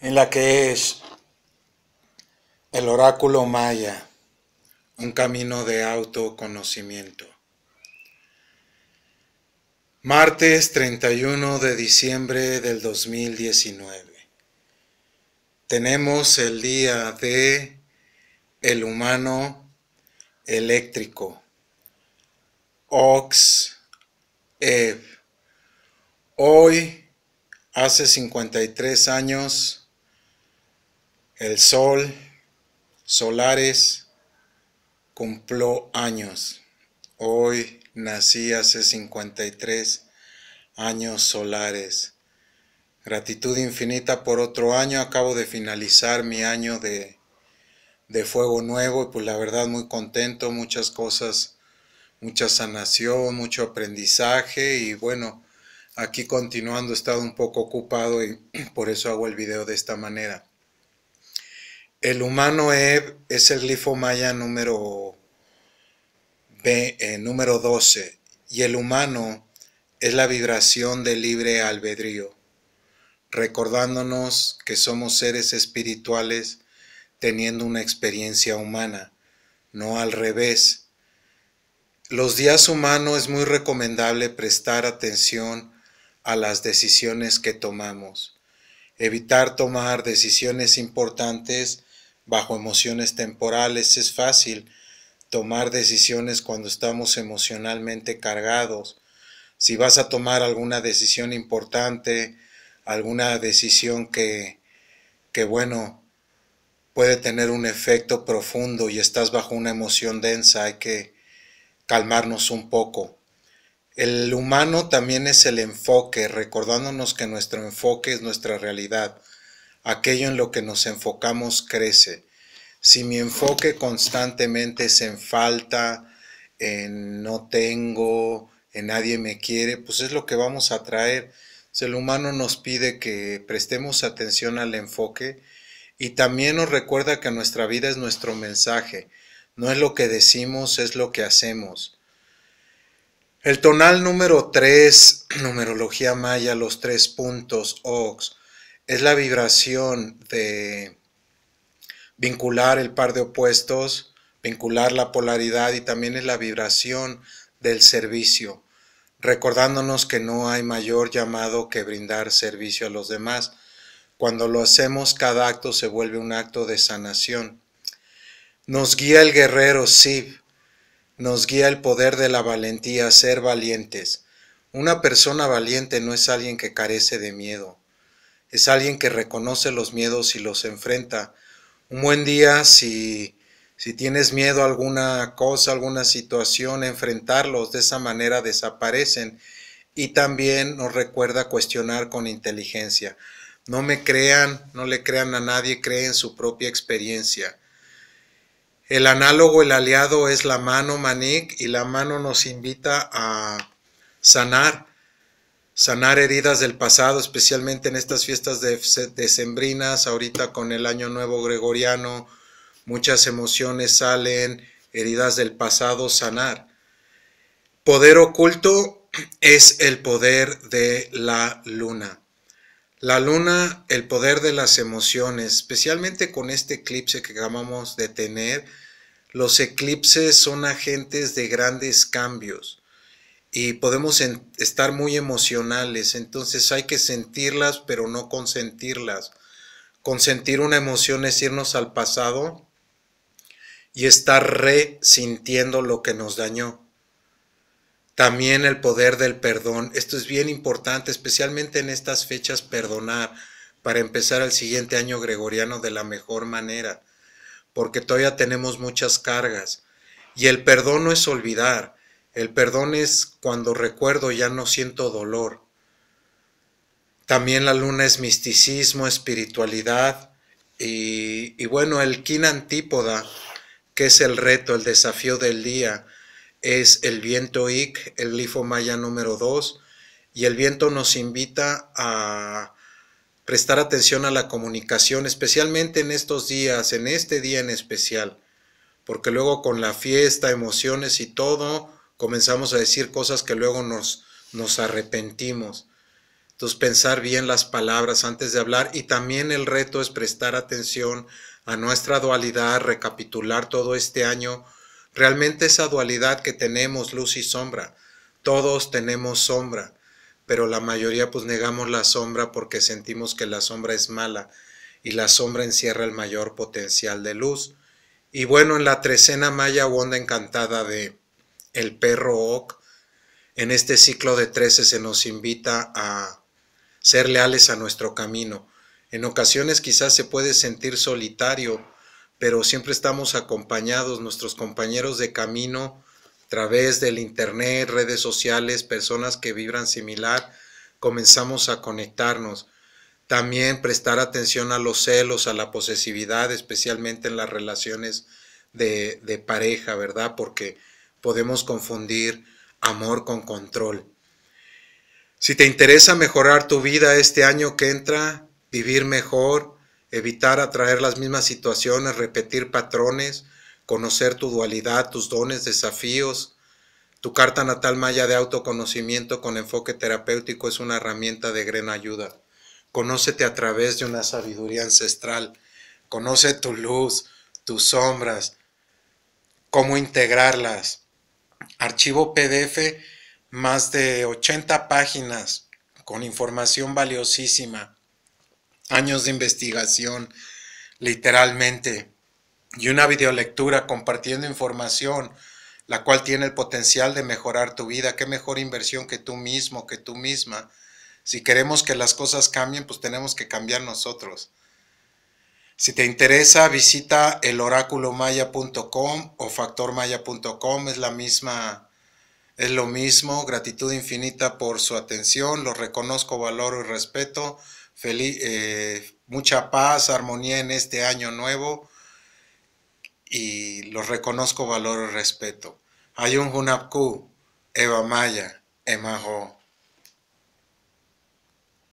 en la que es el oráculo maya, un camino de autoconocimiento. Martes 31 de diciembre del 2019. Tenemos el día de el humano eléctrico. Ox Ev. Hoy, hace 53 años, el sol, solares, cumplió años. Hoy nací hace 53 años solares. Gratitud infinita por otro año. Acabo de finalizar mi año de, de fuego nuevo y pues la verdad muy contento, muchas cosas, mucha sanación, mucho aprendizaje y bueno, aquí continuando he estado un poco ocupado y por eso hago el video de esta manera. El humano e es el glifo maya número, eh, número 12 y el humano es la vibración de libre albedrío, recordándonos que somos seres espirituales teniendo una experiencia humana, no al revés. Los días humanos es muy recomendable prestar atención a las decisiones que tomamos, evitar tomar decisiones importantes bajo emociones temporales. Es fácil tomar decisiones cuando estamos emocionalmente cargados. Si vas a tomar alguna decisión importante, alguna decisión que, que bueno, puede tener un efecto profundo y estás bajo una emoción densa, hay que calmarnos un poco. El humano también es el enfoque, recordándonos que nuestro enfoque es nuestra realidad aquello en lo que nos enfocamos crece. Si mi enfoque constantemente es en falta, en no tengo, en nadie me quiere, pues es lo que vamos a traer. El humano nos pide que prestemos atención al enfoque y también nos recuerda que nuestra vida es nuestro mensaje, no es lo que decimos, es lo que hacemos. El tonal número 3, numerología maya, los tres puntos, ox, es la vibración de vincular el par de opuestos, vincular la polaridad y también es la vibración del servicio, recordándonos que no hay mayor llamado que brindar servicio a los demás. Cuando lo hacemos, cada acto se vuelve un acto de sanación. Nos guía el guerrero Sib, nos guía el poder de la valentía, ser valientes. Una persona valiente no es alguien que carece de miedo, es alguien que reconoce los miedos y los enfrenta. Un buen día, si, tienes miedo a alguna cosa, alguna situación, enfrentarlos de esa manera desaparecen. Y también nos recuerda cuestionar con inteligencia. No me crean, no le crean a nadie, creen su propia experiencia. El análogo, el aliado es la mano, Manik, y la mano nos invita a sanar, sanar heridas del pasado, especialmente en estas fiestas de decembrinas, ahorita con el año nuevo gregoriano, muchas emociones salen, heridas del pasado, sanar. Poder oculto es el poder de la luna. La luna, el poder de las emociones, especialmente con este eclipse que acabamos de tener, los eclipses son agentes de grandes cambios y podemos estar muy emocionales, entonces hay que sentirlas pero no consentirlas. Consentir una emoción es irnos al pasado y estar resintiendo lo que nos dañó. También el poder del perdón. Esto es bien importante, especialmente en estas fechas, perdonar para empezar el siguiente año gregoriano de la mejor manera, porque todavía tenemos muchas cargas. Y el perdón no es olvidar, el perdón es cuando recuerdo ya no siento dolor. También la luna es misticismo, espiritualidad y, bueno, el kin antípoda, que es el reto, el desafío del día, es el viento ik, el glifo maya número 2, y el viento nos invita a prestar atención a la comunicación, especialmente en estos días, en este día en especial, porque luego con la fiesta, emociones y todo, comenzamos a decir cosas que luego nos, nos arrepentimos. Entonces pensar bien las palabras antes de hablar y también el reto es prestar atención a nuestra dualidad, recapitular todo este año, realmente esa dualidad que tenemos luz y sombra. Todos tenemos sombra, pero la mayoría pues negamos la sombra porque sentimos que la sombra es mala y la sombra encierra el mayor potencial de luz. Y bueno, en la trecena maya onda encantada de el perro Oc, en este ciclo de 13 se nos invita a ser leales a nuestro camino. En ocasiones quizás se puede sentir solitario, pero siempre estamos acompañados, nuestros compañeros de camino, a través del Internet, redes sociales, personas que vibran similar, comenzamos a conectarnos. También prestar atención a los celos, a la posesividad, especialmente en las relaciones de, de pareja, ¿verdad? Porque podemos confundir amor con control. Si te interesa mejorar tu vida este año que entra, vivir mejor, evitar atraer las mismas situaciones, repetir patrones, conocer tu dualidad, tus dones, desafíos, tu carta natal maya de autoconocimiento con enfoque terapéutico es una herramienta de gran ayuda. Conócete a través de una sabiduría ancestral. Conoce tu luz, tus sombras, cómo integrarlas archivo PDF más de 80 páginas con información valiosísima, años de investigación, literalmente, y una videolectura compartiendo información, la cual tiene el potencial de mejorar tu vida. ¿Qué mejor inversión que tú mismo, que tú misma? Si queremos que las cosas cambien, pues tenemos que cambiar nosotros. Si te interesa, visita eloráculomaya.com o factormaya.com, es la misma, es lo mismo. Gratitud infinita por su atención, los reconozco, valoro y respeto. Feliz, eh, mucha paz, armonía en este año nuevo y los reconozco, valoro y respeto. Ayun Hunapku, Eva Maya, emajo